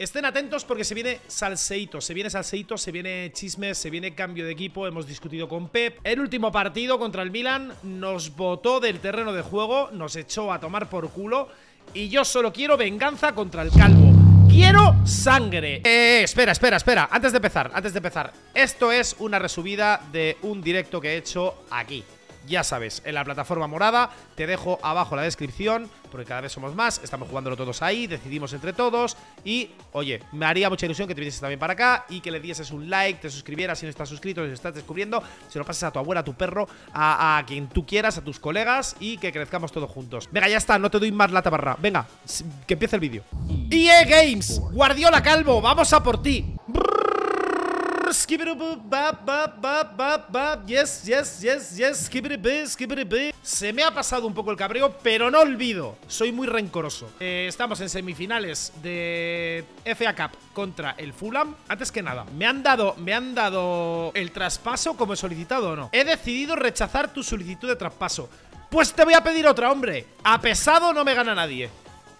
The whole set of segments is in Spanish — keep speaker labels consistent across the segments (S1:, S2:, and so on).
S1: Estén atentos porque se viene salseito, se viene salceito, se viene chisme, se viene cambio de equipo, hemos discutido con Pep. El último partido contra el Milan nos botó del terreno de juego, nos echó a tomar por culo y yo solo quiero venganza contra el calvo. Quiero sangre. Eh, espera, espera, espera. Antes de empezar, antes de empezar. Esto es una resubida de un directo que he hecho aquí ya sabes, en la plataforma morada. Te dejo abajo la descripción, porque cada vez somos más, estamos jugándolo todos ahí, decidimos entre todos. Y, oye, me haría mucha ilusión que te vinieses también para acá y que le dieses un like, te suscribieras si no estás suscrito, si estás descubriendo, si lo pasas a tu abuela, a tu perro, a, quien tú quieras, a tus colegas y que crezcamos todos juntos. Venga, ya está, no te doy más la barra Venga, que empiece el vídeo. EA Games, Guardiola Calvo, vamos a por ti. Se me ha pasado un poco el cabreo, pero no olvido, soy muy rencoroso. Eh, estamos en semifinales de FA Cup contra el Fulham. Antes que nada, me han dado, me han dado el traspaso como he solicitado o no. He decidido rechazar tu solicitud de traspaso. Pues te voy a pedir otra, hombre. A pesado no me gana nadie.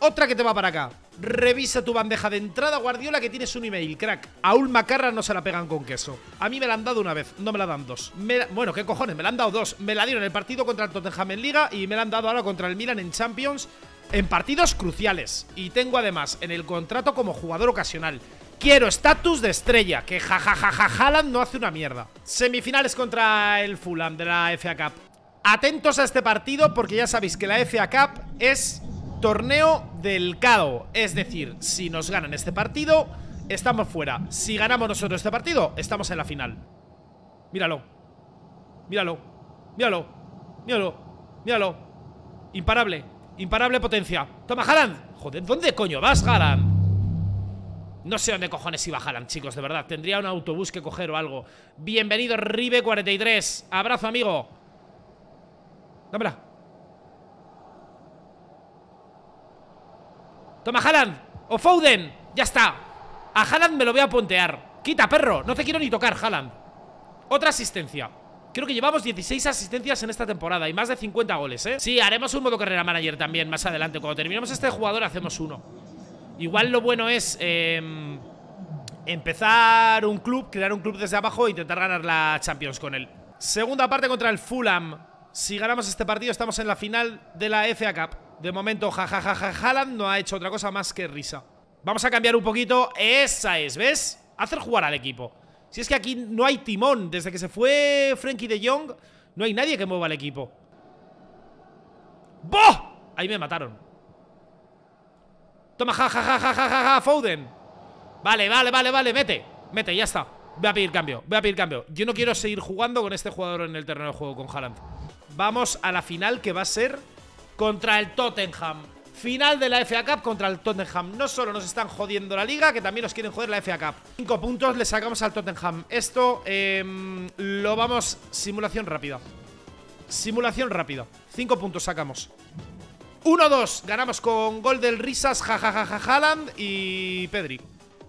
S1: Otra que te va para acá. Revisa tu bandeja de entrada, Guardiola, que tienes un email, crack. A Ulma macarra no se la pegan con queso. A mí me la han dado una vez, no me la dan dos. Bueno, qué cojones, me la han dado dos. Me la dieron en el partido contra el Tottenham en Liga y me la han dado ahora contra el Milan en Champions en partidos cruciales. Y tengo además en el contrato como jugador ocasional. Quiero estatus de estrella, que jajajaja no hace una mierda. Semifinales contra el Fulham de la FA Cup. Atentos a este partido porque ya sabéis que la FA Cup es Torneo del Cao Es decir, si nos ganan este partido Estamos fuera Si ganamos nosotros este partido, estamos en la final Míralo Míralo, míralo Míralo, míralo Imparable, imparable potencia Toma, Haaland Joder, ¿dónde coño vas, Haaland? No sé dónde cojones iba Haaland, chicos, de verdad Tendría un autobús que coger o algo Bienvenido, Ribe43 Abrazo, amigo Dámela Toma, Haaland. O Foden. Ya está. A Haaland me lo voy a pontear. Quita, perro. No te quiero ni tocar, Haaland. Otra asistencia. Creo que llevamos 16 asistencias en esta temporada y más de 50 goles, ¿eh? Sí, haremos un modo carrera manager también más adelante. Cuando terminemos este jugador hacemos uno. Igual lo bueno es em, empezar un club, crear un club desde abajo e intentar ganar la Champions con él. Segunda parte contra el Fulham. Si ganamos este partido estamos en la final de la FA Cup. De momento, jajajaja, no ha hecho otra cosa más que risa. Vamos a cambiar un poquito. Esa es, ¿ves? Hacer jugar al equipo. Si es que aquí no hay timón. Desde que se fue Frenkie de Jong, no hay nadie que mueva al equipo. ¡Bo! Ahí me mataron. Toma, jajajajajaja, Foden. Vale, vale, vale, vale, mete. Mete, ya está. Voy a pedir cambio, voy a pedir cambio. Yo no quiero seguir jugando con este jugador en el terreno de juego, con Haaland. Vamos a la final que va a ser contra el Tottenham. Final de la FA Cup contra el Tottenham. No solo nos están jodiendo la liga, que también nos quieren joder la FA Cup. Cinco puntos le sacamos al Tottenham. Esto em, lo vamos... Simulación rápida. Simulación rápida. Cinco puntos sacamos. 1-2. Ganamos con gol del Risas, jajajaja, Haaland y Pedri.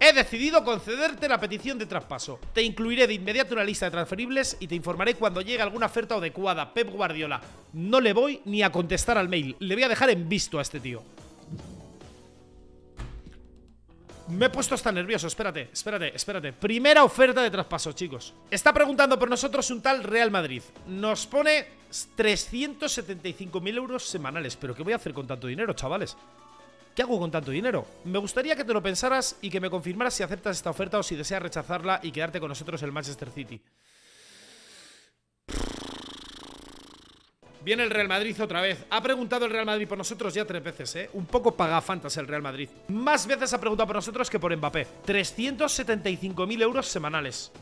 S1: He decidido concederte la petición de traspaso. Te incluiré de inmediato una lista de transferibles y te informaré cuando llegue alguna oferta adecuada. Pep Guardiola, no le voy ni a contestar al mail. Le voy a dejar en visto a este tío. Me he puesto hasta nervioso, espérate, espérate, espérate Primera oferta de traspaso, chicos Está preguntando por nosotros un tal Real Madrid Nos pone 375.000 euros semanales ¿Pero qué voy a hacer con tanto dinero, chavales? ¿Qué hago con tanto dinero? Me gustaría que te lo pensaras y que me confirmaras si aceptas esta oferta o si deseas rechazarla y quedarte con nosotros el Manchester City. Viene el Real Madrid otra vez. Ha preguntado el Real Madrid por nosotros ya tres veces, ¿eh? Un poco pagafantas el Real Madrid. Más veces ha preguntado por nosotros que por Mbappé. 375.000 euros semanales.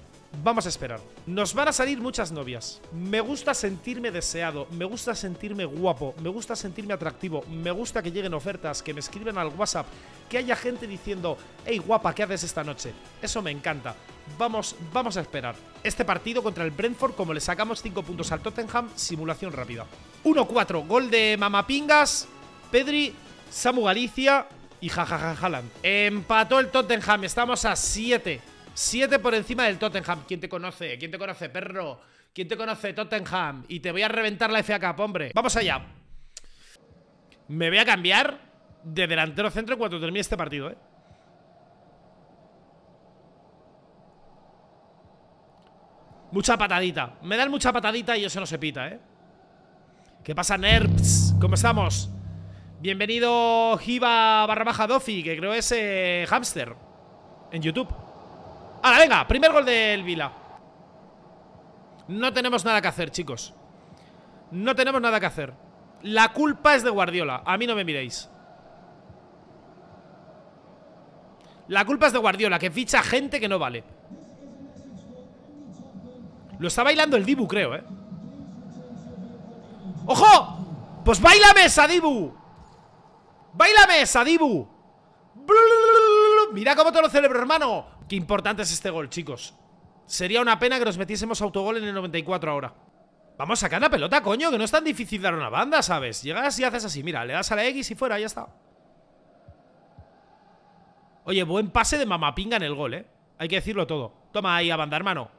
S1: Vamos a esperar. Nos van a salir muchas novias. Me gusta sentirme deseado, me gusta sentirme guapo, me gusta sentirme atractivo, me gusta que lleguen ofertas, que me escriban al WhatsApp, que haya gente diciendo, hey guapa, ¿qué haces esta noche? Eso me encanta. Vamos, vamos a esperar. Este partido contra el Brentford, como le sacamos 5 puntos al Tottenham, simulación rápida. 1-4, gol de Mamapingas, Pedri, Samu Galicia y jajaja Empató el Tottenham, estamos a 7. Siete por encima del Tottenham. ¿Quién te conoce? ¿Quién te conoce, perro? ¿Quién te conoce, Tottenham? Y te voy a reventar la FA Cup, hombre. Vamos allá. Me voy a cambiar de delantero centro cuando termine este partido, ¿eh? Mucha patadita. Me dan mucha patadita y eso no se pita, ¿eh? ¿Qué pasa, nerds? ¿Cómo estamos? Bienvenido Jiva barra baja Dofi, que creo es eh, hamster en YouTube. Ahora, venga, primer gol del Vila No tenemos nada que hacer, chicos No tenemos nada que hacer La culpa es de Guardiola A mí no me miréis La culpa es de Guardiola Que ficha gente que no vale Lo está bailando el Dibu, creo, eh ¡Ojo! Pues bailame esa, Dibu ¡Bailame esa, Dibu! Mira cómo te lo celebro, hermano Qué importante es este gol, chicos. Sería una pena que nos metiésemos autogol en el 94 ahora. Vamos a sacar la pelota, coño, que no es tan difícil dar una banda, ¿sabes? Llegas y haces así, mira, le das a la X y fuera, ya está. Oye, buen pase de mamapinga en el gol, ¿eh? Hay que decirlo todo. Toma ahí a banda, hermano.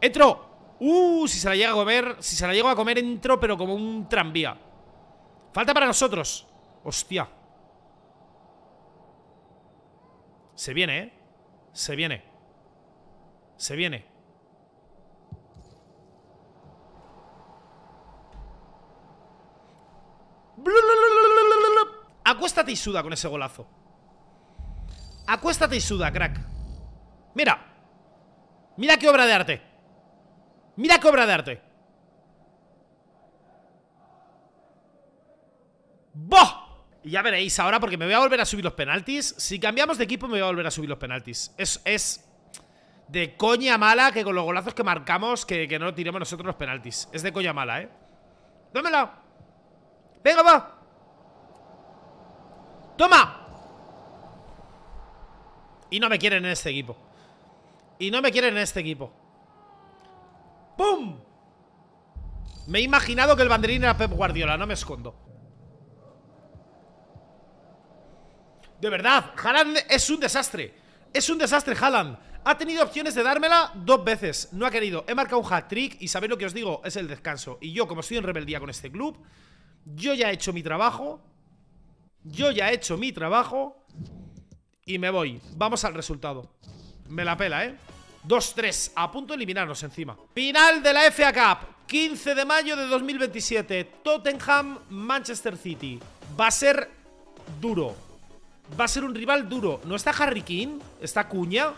S1: ¡Entro! ¡Uh! Si se la llega a comer, si se la llego a comer, entro, pero como un tranvía. Falta para nosotros. Hostia. Se viene, ¿eh? Se viene. Se viene. Acuéstate y suda con ese golazo. Acuéstate y suda, crack. Mira. Mira qué obra de arte. Mira qué obra de arte. Y ya veréis ahora, porque me voy a volver a subir los penaltis. Si cambiamos de equipo, me voy a volver a subir los penaltis. Es, es de coña mala que con los golazos que marcamos, que, no tiremos nosotros los penaltis. Es de coña mala, ¿eh? ¡Dómela! Venga, va. Toma. Y no me quieren en este equipo. Y no me quieren en este equipo. ¡Pum! Me he imaginado que el banderín era Pep Guardiola, no me escondo. De verdad, Haaland es un desastre. Es un desastre, Haaland. Ha tenido opciones de dármela dos veces. No ha querido. He marcado un hat-trick y sabéis lo que os digo, es el descanso. Y yo, como estoy en rebeldía con este club, yo ya he hecho mi trabajo. Yo ya he hecho mi trabajo. Y me voy. Vamos al resultado. Me la pela, ¿eh? 2-3. A punto de eliminarnos encima. Final de la FA Cup. 15 de mayo de 2027. Tottenham, Manchester City. Va a ser duro. Va a ser un rival duro. No está Harry está Cuña.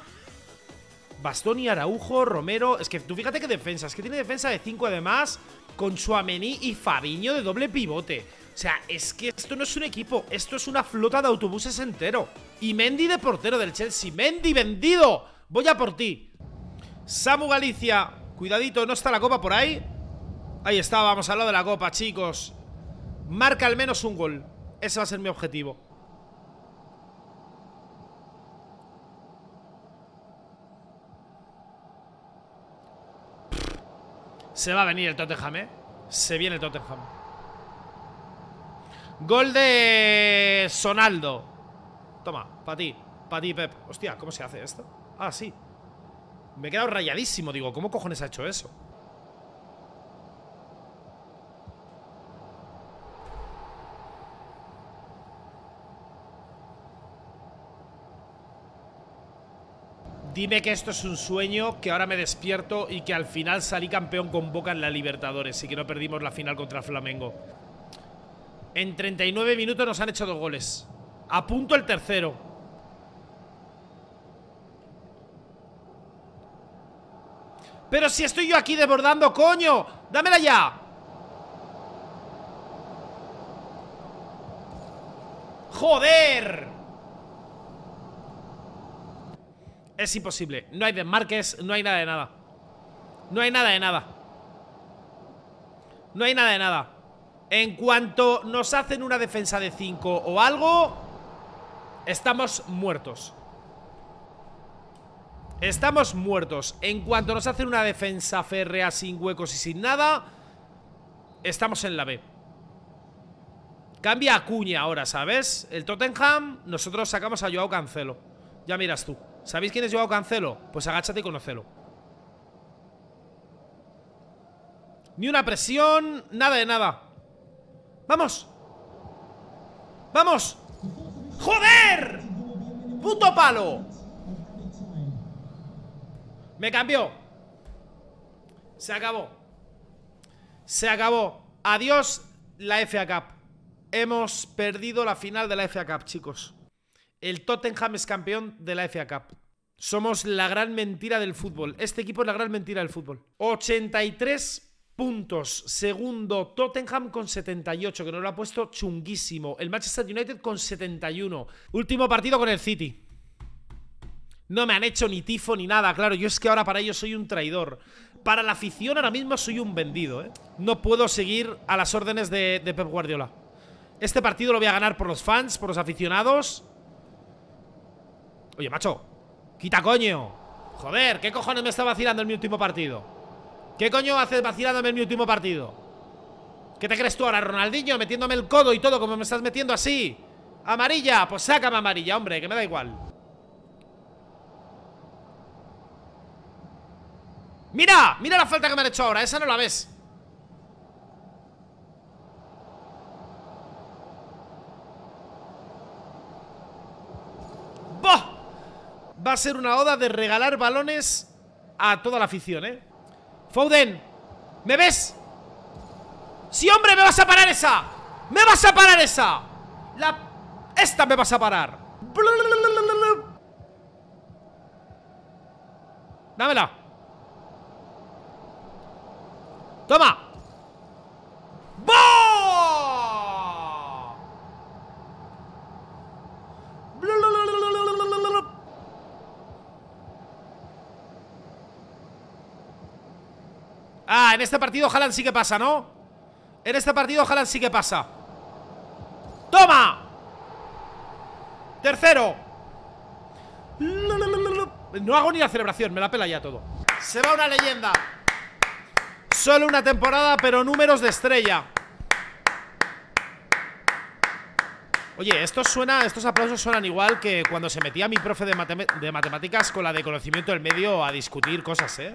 S1: Bastoni, Araujo, Romero. Es que tú fíjate qué defensa. Es que tiene defensa de 5 además. Con Suamení y Fabiño de doble pivote. O sea, es que esto no es un equipo. Esto es una flota de autobuses entero. Y Mendy de portero del Chelsea. Mendy vendido. Voy a por ti. Samu Galicia. Cuidadito, no está la copa por ahí. Ahí está, vamos al lado de la copa, chicos. Marca al menos un gol. Ese va a ser mi objetivo. Se va a venir el Tottenham, ¿eh? Se viene el Tottenham. Gol de Sonaldo. Toma, para ti. Para ti, Pep. Hostia, ¿cómo se hace esto? Ah, sí. Me he quedado rayadísimo. Digo, ¿cómo cojones ha hecho eso? Dime que esto es un sueño, que ahora me despierto y que al final salí campeón con Boca en la Libertadores y que no perdimos la final contra Flamengo. En 39 minutos nos han hecho dos goles. Apunto el tercero. Pero si estoy yo aquí desbordando, coño. Dámela ya. Joder. Es imposible. No hay desmarques, no hay nada de nada. No hay nada de nada. No hay nada de nada. En cuanto nos hacen una defensa de 5 o algo, estamos muertos. Estamos muertos. En cuanto nos hacen una defensa férrea sin huecos y sin nada, estamos en la B. Cambia a Cuña ahora, ¿sabes? El Tottenham, nosotros sacamos a Joao Cancelo. Ya miras tú. ¿Sabéis quién es Joao Cancelo? Pues agáchate y conocelo. Ni una presión, nada de nada. ¡Vamos! ¡Vamos! ¡Joder! ¡Puto palo! Me cambió. Se acabó. Se acabó. Adiós la FA Cup. Hemos perdido la final de la FA Cup, chicos. El Tottenham es campeón de la FA Cup. Somos la gran mentira del fútbol. Este equipo es la gran mentira del fútbol. 83 puntos. Segundo, Tottenham con 78, que no lo ha puesto chunguísimo. El Manchester United con 71. Último partido con el City. No me han hecho ni tifo ni nada, claro. Yo es que ahora para ellos soy un traidor. Para la afición ahora mismo soy un vendido, ¿eh? No puedo seguir a las órdenes de, de Pep Guardiola. Este partido lo voy a ganar por los fans, por los aficionados Oye, macho Quita, coño Joder, ¿qué cojones me está vacilando en mi último partido? ¿Qué coño haces vacilándome en mi último partido? ¿Qué te crees tú ahora, Ronaldinho? Metiéndome el codo y todo como me estás metiendo así Amarilla, pues sácame amarilla, hombre Que me da igual ¡Mira! ¡Mira la falta que me han hecho ahora! Esa no la ves va a ser una oda de regalar balones a toda la afición, ¿eh? Foden, ¿me ves? ¡Sí, hombre, me vas a parar esa! ¡Me vas a parar esa! La... Esta me vas a parar. Dámela. Toma. este partido ojalá sí que pasa, ¿no? En este partido ojalá sí que pasa ¡Toma! Tercero No hago ni la celebración, me la pela ya todo Se va una leyenda Solo una temporada, pero números de estrella Oye, estos, estos aplausos suenan igual que cuando se metía mi profe de matemáticas con la de conocimiento del medio a discutir cosas, ¿eh?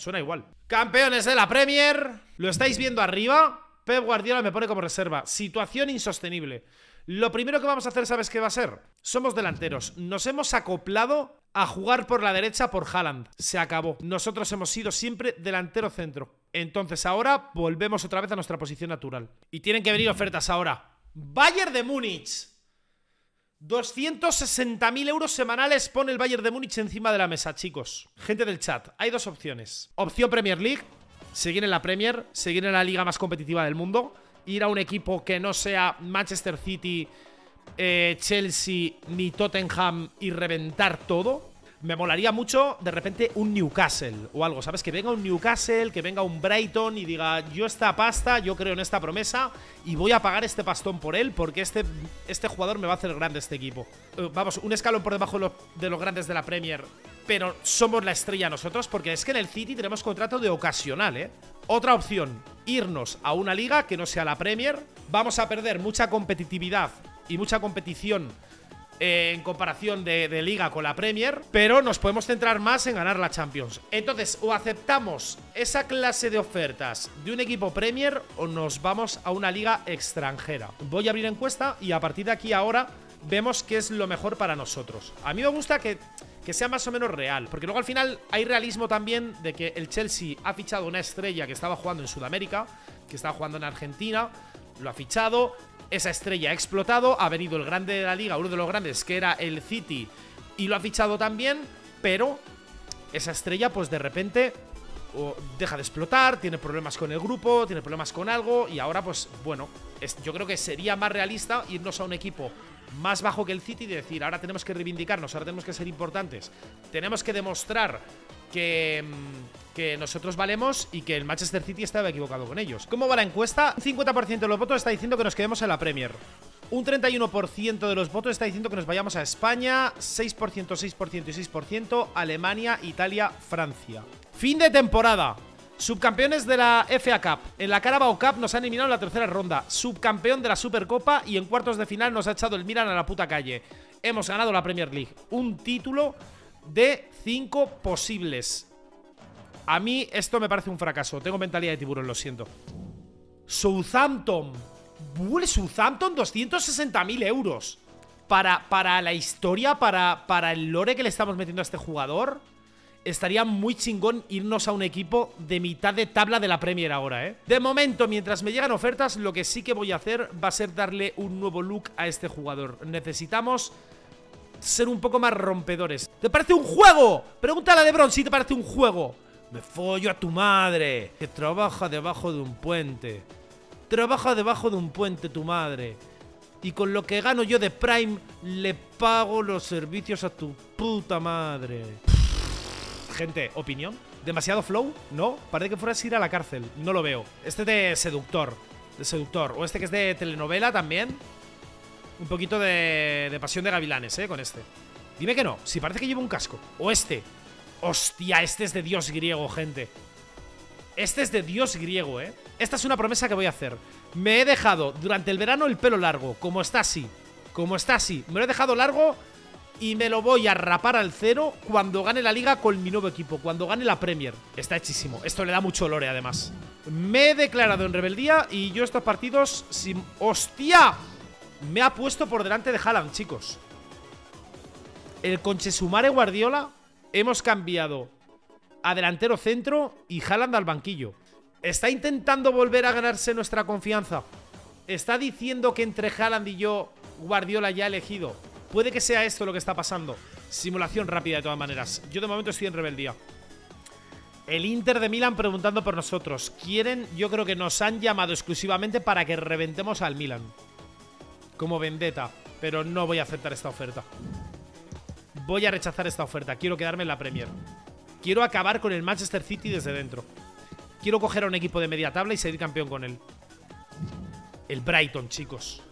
S1: Suena igual. Campeones de la Premier. Lo estáis viendo arriba. Pep Guardiola me pone como reserva. Situación insostenible. Lo primero que vamos a hacer, ¿sabes qué va a ser? Somos delanteros. Nos hemos acoplado a jugar por la derecha por Haaland. Se acabó. Nosotros hemos sido siempre delantero centro. Entonces ahora volvemos otra vez a nuestra posición natural. Y tienen que venir ofertas ahora. Bayern de Múnich. 260.000 euros semanales pone el Bayern de Múnich encima de la mesa, chicos. Gente del chat, hay dos opciones. Opción Premier League, seguir en la Premier, seguir en la liga más competitiva del mundo, ir a un equipo que no sea Manchester City, eh, Chelsea ni Tottenham y reventar todo me molaría mucho de repente un Newcastle o algo, ¿sabes? Que venga un Newcastle, que venga un Brighton y diga, yo esta pasta, yo creo en esta promesa y voy a pagar este pastón por él porque este, este jugador me va a hacer grande este equipo. Eh, vamos, un escalón por debajo de los, de los grandes de la Premier, pero somos la estrella nosotros porque es que en el City tenemos contrato de ocasional, ¿eh? Otra opción, irnos a una liga que no sea la Premier. Vamos a perder mucha competitividad y mucha competición en comparación de, liga con la Premier, pero nos podemos centrar más en ganar la Champions. Entonces, o aceptamos esa clase de ofertas de un equipo Premier o nos vamos a una liga extranjera. Voy a abrir encuesta y a partir de aquí ahora vemos qué es lo mejor para nosotros. A mí me gusta que, que sea más o menos real, porque luego al final hay realismo también de que el Chelsea ha fichado una estrella que estaba jugando en Sudamérica, que estaba jugando en Argentina, lo ha fichado, esa estrella ha explotado, ha venido el grande de la liga, uno de los grandes, que era el City, y lo ha fichado también, pero esa estrella pues de repente deja de explotar, tiene problemas con el grupo, tiene problemas con algo y ahora pues bueno, yo creo que sería más realista irnos a un equipo más bajo que el City y decir, ahora tenemos que reivindicarnos, ahora tenemos que ser importantes, tenemos que demostrar que, mm, que nosotros valemos y que el Manchester City estaba equivocado con ellos. ¿Cómo va la encuesta? Un 50% de los votos está diciendo que nos quedemos en la Premier. Un 31% de los votos está diciendo que nos vayamos a España, 6%, 6% y 6%, Alemania, Italia, Francia. Fin de temporada. Subcampeones de la FA Cup. En la Carabao Cup nos han eliminado en la tercera ronda. Subcampeón de la Supercopa y en cuartos de final nos ha echado el Milan a la puta calle. Hemos ganado la Premier League. Un título de 5 posibles. A mí esto me parece un fracaso. Tengo mentalidad de tiburón, lo siento. Southampton. Bull Southampton, 260.000 euros. Para, para, la historia, para, para el lore que le estamos metiendo a este jugador, estaría muy chingón irnos a un equipo de mitad de tabla de la Premier ahora, ¿eh? De momento, mientras me llegan ofertas, lo que sí que voy a hacer va a ser darle un nuevo look a este jugador. Necesitamos ser un poco más rompedores. ¿Te parece un juego? Pregúntale a debron si te parece un juego. Me follo a tu madre, que trabaja debajo de un puente. Trabaja debajo de un puente tu madre. Y con lo que gano yo de Prime, le pago los servicios a tu puta madre. Gente, opinión. ¿Demasiado flow? ¿No? Parece que fueras a ir a la cárcel. No lo veo. Este de seductor. De seductor. O este que es de telenovela también un poquito de, de pasión de gavilanes, ¿eh? Con este. Dime que no, si parece que llevo un casco. O este. Hostia, este es de dios griego, gente. Este es de dios griego, ¿eh? Esta es una promesa que voy a hacer. Me he dejado durante el verano el pelo largo, como está así. Como está así. Me lo he dejado largo y me lo voy a rapar al cero cuando gane la liga con mi nuevo equipo, cuando gane la Premier. Está hechísimo. Esto le da mucho lore eh, además. Me he declarado en rebeldía y yo estos partidos... Sin... ¡Hostia! Me ha puesto por delante de Haaland, chicos El Conchesumare Guardiola Hemos cambiado a delantero centro y Haaland al banquillo Está intentando volver a ganarse nuestra confianza Está diciendo que entre Haaland y yo Guardiola ya ha elegido Puede que sea esto lo que está pasando Simulación rápida de todas maneras Yo de momento estoy en rebeldía el Inter de Milan preguntando por nosotros. Quieren, yo creo que nos han llamado exclusivamente para que reventemos al Milan como vendetta, pero no voy a aceptar esta oferta. Voy a rechazar esta oferta, quiero quedarme en la Premier. Quiero acabar con el Manchester City desde dentro. Quiero coger a un equipo de media tabla y seguir campeón con él. El Brighton, chicos.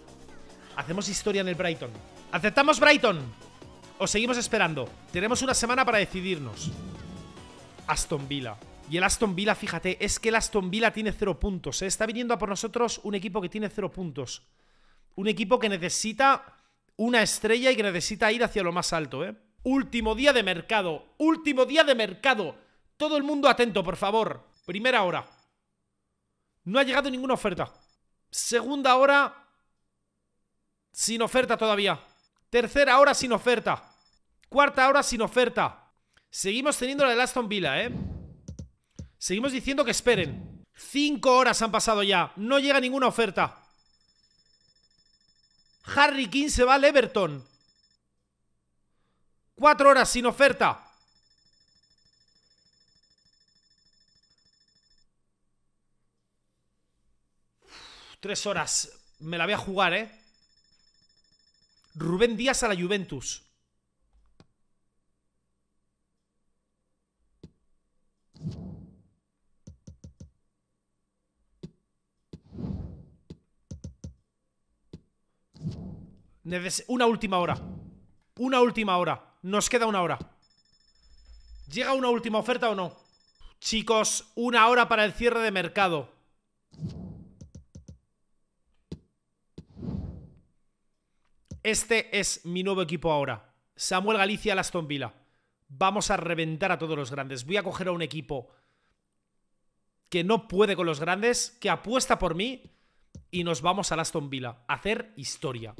S1: Hacemos historia en el Brighton. ¿Aceptamos Brighton? ¿O seguimos esperando? Tenemos una semana para decidirnos. Aston Villa. Y el Aston Villa, fíjate, es que el Aston Villa tiene cero puntos. ¿eh? Está viniendo a por nosotros un equipo que tiene cero puntos. Un equipo que necesita una estrella y que necesita ir hacia lo más alto, ¿eh? Último día de mercado, último día de mercado. Todo el mundo atento, por favor. Primera hora. No ha llegado ninguna oferta. Segunda hora. Sin oferta todavía. Tercera hora sin oferta. Cuarta hora sin oferta. Seguimos teniendo la de Aston Villa, ¿eh? Seguimos diciendo que esperen. Cinco horas han pasado ya. No llega ninguna oferta. Harry King se va al Everton. Cuatro horas sin oferta. Tres horas. Me la voy a jugar, ¿eh? Rubén Díaz a la Juventus. una última hora. Una última hora. Nos queda una hora. ¿Llega una última oferta o no? Chicos, una hora para el cierre de mercado. Este es mi nuevo equipo ahora. Samuel Galicia, Aston Villa. Vamos a reventar a todos los grandes. Voy a coger a un equipo que no puede con los grandes, que apuesta por mí y nos vamos a Aston Villa a hacer historia.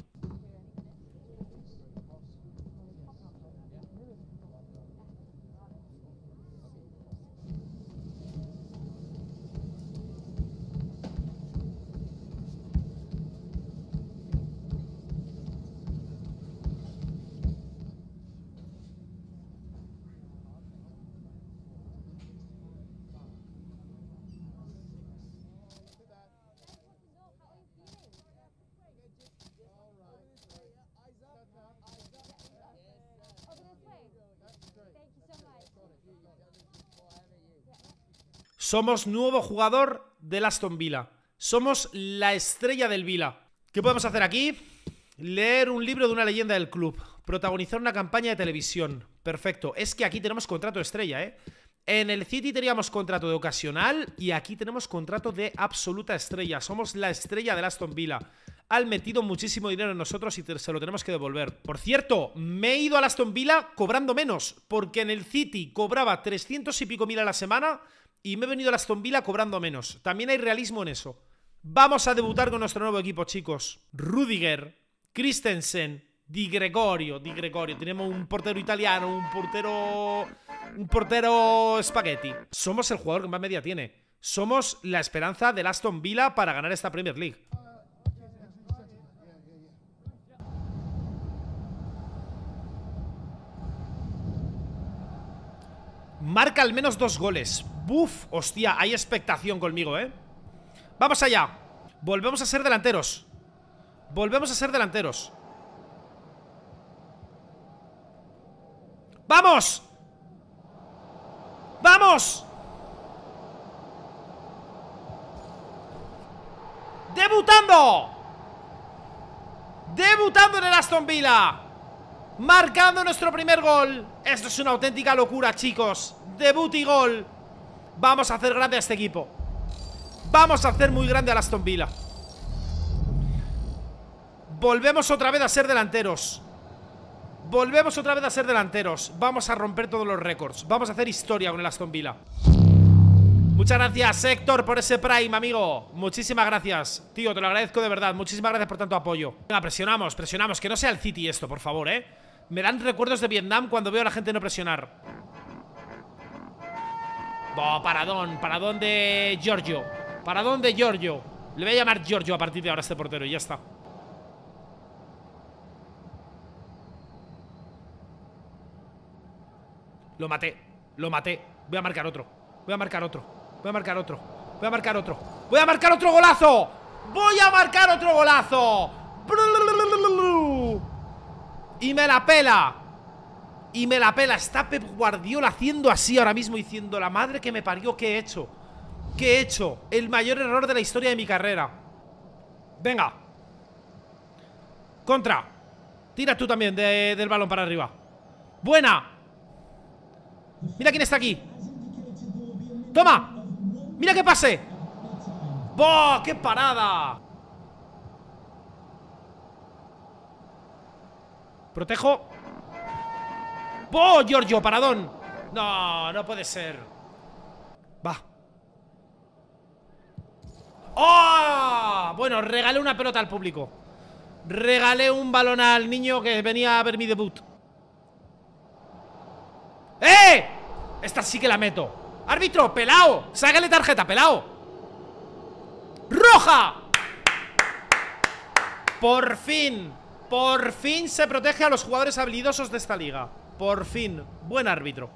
S1: Somos nuevo jugador del Aston Villa. Somos la estrella del Villa. ¿Qué podemos hacer aquí? Leer un libro de una leyenda del club. Protagonizar una campaña de televisión. Perfecto. Es que aquí tenemos contrato estrella, ¿eh? En el City teníamos contrato de ocasional y aquí tenemos contrato de absoluta estrella. Somos la estrella del Aston Villa. Han metido muchísimo dinero en nosotros y se lo tenemos que devolver. Por cierto, me he ido al Aston Villa cobrando menos, porque en el City cobraba 300 y pico mil a la semana y me he venido a Aston Villa cobrando menos. También hay realismo en eso. Vamos a debutar con nuestro nuevo equipo, chicos. Rudiger, Christensen, Di Gregorio, Di Gregorio. Tenemos un portero italiano, un portero... Un portero spaghetti. Somos el jugador que más media tiene. Somos la esperanza del Aston Villa para ganar esta Premier League. Marca al menos dos goles. Buf, hostia, hay expectación conmigo, ¿eh? Vamos allá Volvemos a ser delanteros Volvemos a ser delanteros ¡Vamos! ¡Vamos! ¡Debutando! ¡Debutando en el Aston Villa! Marcando nuestro primer gol Esto es una auténtica locura, chicos Debut y gol Vamos a hacer grande a este equipo Vamos a hacer muy grande a Aston Villa Volvemos otra vez a ser delanteros Volvemos otra vez a ser delanteros Vamos a romper todos los récords Vamos a hacer historia con el Aston Villa Muchas gracias Héctor por ese Prime, amigo Muchísimas gracias Tío, te lo agradezco de verdad Muchísimas gracias por tanto apoyo Venga, presionamos, presionamos Que no sea el City esto, por favor, eh Me dan recuerdos de Vietnam cuando veo a la gente no presionar ¿Para paradón, paradón de Giorgio ¿Para de Giorgio Le voy a llamar Giorgio a partir de ahora a este portero y ya está Lo maté, lo maté Voy a marcar otro, voy a marcar otro Voy a marcar otro, voy a marcar otro Voy a marcar otro golazo Voy a marcar otro golazo Y me la pela y me la pela, está Pep Guardiola haciendo así ahora mismo, diciendo la madre que me parió, ¿qué he hecho? ¿Qué he hecho? El mayor error de la historia de mi carrera. Venga. Contra. Tira tú también del balón para arriba. Buena. Mira quién está aquí. Toma. Mira qué pase. ¡Boh! ¡Qué parada! Protejo ¡Oh, Giorgio, paradón! No, no puede ser. Va. ¡Oh! Bueno, regalé una pelota al público. Regalé un balón al niño que venía a ver mi debut. ¡Eh! Esta sí que la meto. Árbitro, pelao. Sácale tarjeta, pelao. ¡Roja! Por fin. Por fin se protege a los jugadores habilidosos de esta liga. Por fin, buen árbitro.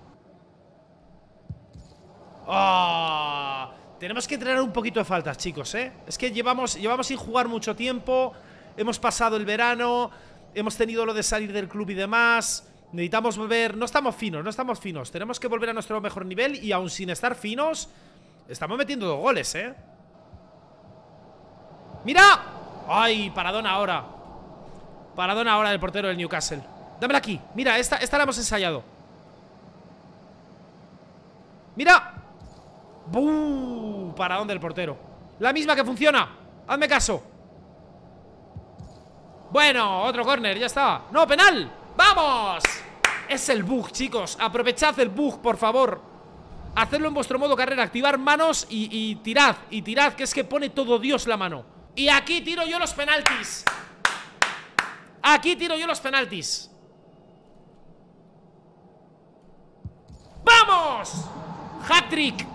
S1: Ah, tenemos que entrenar un poquito de faltas, chicos, ¿eh? Es que llevamos, llevamos sin jugar mucho tiempo. Hemos pasado el verano. Hemos tenido lo de salir del club y demás. Necesitamos volver... No estamos finos, no estamos finos. Tenemos que volver a nuestro mejor nivel. Y aún sin estar finos, estamos metiendo dos goles, ¿eh? ¡Mira! ¡Ay! Paradón ahora. Paradón ahora del portero del Newcastle dámela aquí. Mira, esta, la hemos ensayado. ¡Mira! ¡Buh! ¿Para dónde el portero? La misma que funciona. Hazme caso. Bueno, otro corner, ya está. ¡No, penal! ¡Vamos! Es el bug, chicos. Aprovechad el bug, por favor. Hacedlo en vuestro modo carrera. Activar manos y tirad. Y tirad, que es que pone todo Dios la mano. Y aquí tiro yo los penaltis. Aquí tiro yo los penaltis. ¡Vamos! Hat-trick.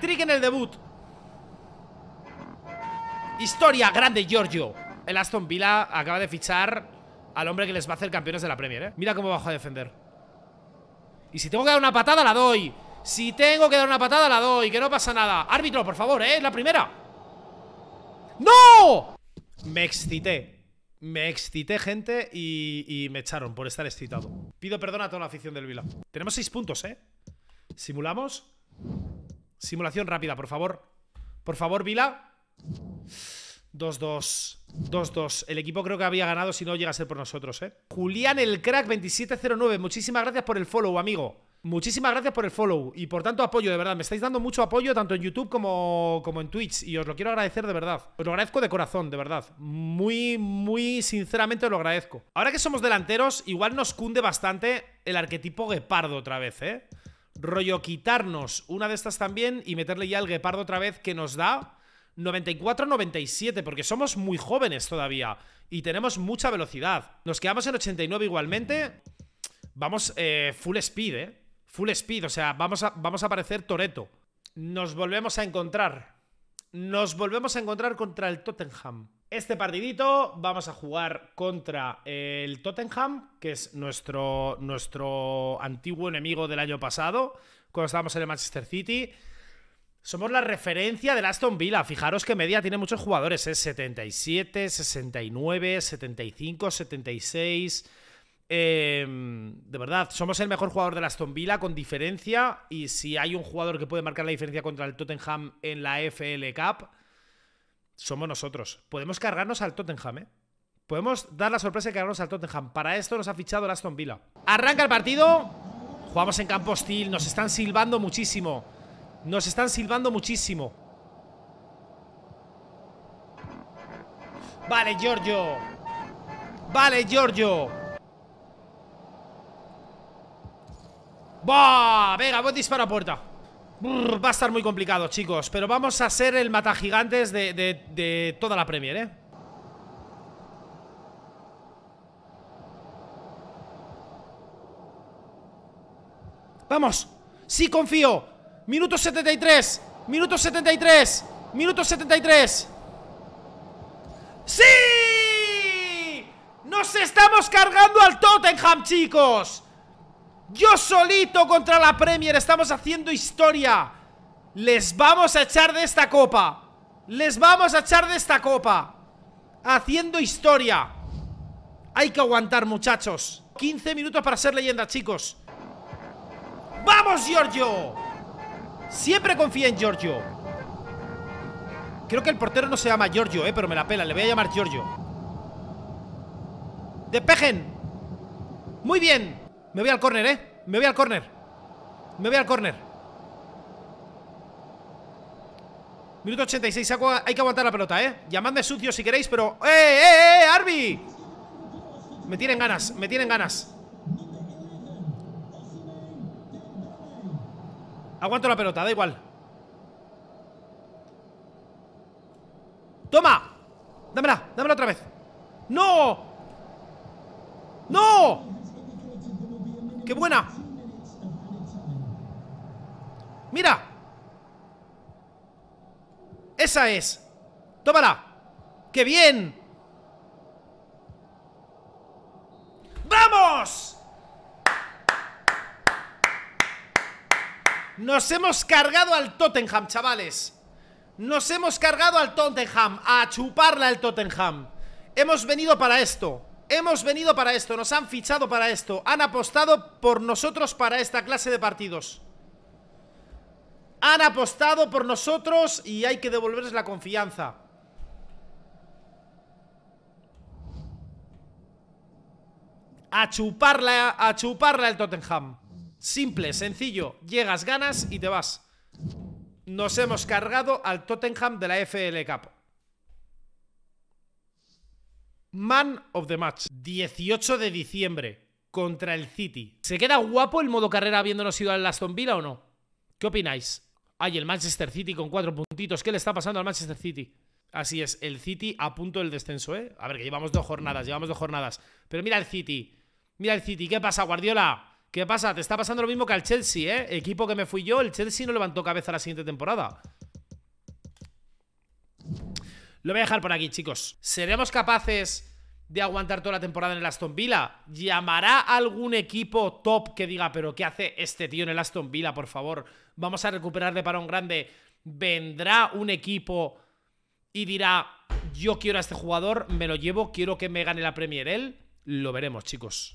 S1: trick en el debut. Historia grande, Giorgio. El Aston Villa acaba de fichar al hombre que les va a hacer campeones de la Premier, ¿eh? Mira cómo bajo a defender. Y si tengo que dar una patada, la doy. Si tengo que dar una patada, la doy, que no pasa nada. Árbitro, por favor, ¿eh? La primera. ¡No! Me excité. Me excité, gente, y, y me echaron por estar excitado. Pido perdón a toda la afición del Vila. Tenemos seis puntos, ¿eh? Simulamos. Simulación rápida, por favor. Por favor, Vila. 2-2. 2-2. El equipo creo que había ganado si no llega a ser por nosotros, ¿eh? Julián el crack 2709. Muchísimas gracias por el follow, amigo. Muchísimas gracias por el follow y por tanto apoyo, de verdad. Me estáis dando mucho apoyo tanto en YouTube como, como en Twitch y os lo quiero agradecer de verdad. Os lo agradezco de corazón, de verdad. Muy, muy sinceramente os lo agradezco. Ahora que somos delanteros, igual nos cunde bastante el arquetipo guepardo otra vez, ¿eh? Rollo quitarnos una de estas también y meterle ya el guepardo otra vez que nos da 94-97 porque somos muy jóvenes todavía y tenemos mucha velocidad. Nos quedamos en 89 igualmente. Vamos eh, full speed, ¿eh? Full speed, o sea, vamos a, vamos a Toreto. Nos volvemos a encontrar. Nos volvemos a encontrar contra el Tottenham. Este partidito vamos a jugar contra el Tottenham, que es nuestro, nuestro antiguo enemigo del año pasado, cuando estábamos en el Manchester City. Somos la referencia del Aston Villa. Fijaros que media tiene muchos jugadores, es 77, 69, 75, 76. Em, de verdad, somos el mejor jugador de la Aston Villa con diferencia. Y si hay un jugador que puede marcar la diferencia contra el Tottenham en la FL Cup, somos nosotros. Podemos cargarnos al Tottenham, ¿eh? Podemos dar la sorpresa de cargarnos al Tottenham. Para esto nos ha fichado la Aston Villa. Arranca el partido. Jugamos en campo hostil. Nos están silbando muchísimo. Nos están silbando muchísimo. Vale, Giorgio. Vale, Giorgio. ¡Bah! Venga, vos disparo a puerta Va a estar muy complicado, chicos Pero vamos a ser el matagigantes de, de, toda la Premier, ¿eh? ¡Vamos! ¡Sí confío! Minuto 73 Minuto 73 Minuto 73 ¡Sí! ¡Nos estamos cargando al Tottenham, chicos! Yo solito contra la Premier Estamos haciendo historia Les vamos a echar de esta copa Les vamos a echar de esta copa Haciendo historia Hay que aguantar muchachos 15 minutos para ser leyenda chicos ¡Vamos Giorgio! Siempre confía en Giorgio Creo que el portero no se llama Giorgio, eh Pero me la pela, le voy a llamar Giorgio Despejen Muy bien me voy al córner, ¿eh? Me voy al córner Me voy al córner Minuto 86 Hay que aguantar la pelota, ¿eh? Llamadme sucio si queréis, pero... ¡Eh, eh, eh! ¡Arby! Me tienen ganas, me tienen ganas Aguanto la pelota, da igual ¡Toma! Dámela, dámela otra vez ¡No! ¡No! ¡Qué buena! ¡Mira! ¡Esa es! ¡Tómala! ¡Qué bien! ¡Vamos! Nos hemos cargado al Tottenham, chavales Nos hemos cargado al Tottenham A chuparla el Tottenham Hemos venido para esto Hemos venido para esto, nos han fichado para esto Han apostado por nosotros para esta clase de partidos Han apostado por nosotros y hay que devolverles la confianza A chuparla, a chuparla el Tottenham Simple, sencillo Llegas, ganas y te vas Nos hemos cargado al Tottenham de la FL Cup Man of the Match, 18 de diciembre, contra el City. ¿Se queda guapo el modo carrera habiéndonos ido al Aston Villa o no? ¿Qué opináis? Ay, el Manchester City con cuatro puntitos. ¿Qué le está pasando al Manchester City? Así es, el City a punto del descenso, ¿eh? A ver, que llevamos dos jornadas, llevamos dos jornadas. Pero mira el City, mira el City. ¿Qué pasa, Guardiola? ¿Qué pasa? Te está pasando lo mismo que al Chelsea, ¿eh? Equipo que me fui yo, el Chelsea no levantó cabeza la siguiente temporada. Lo voy a dejar por aquí, chicos. ¿Seremos capaces de aguantar toda la temporada en el Aston Villa? ¿Llamará algún equipo top que diga, pero qué hace este tío en el Aston Villa, por favor? Vamos a recuperar de un grande. ¿Vendrá un equipo y dirá, yo quiero a este jugador, me lo llevo, quiero que me gane la Premier él? Lo veremos, chicos.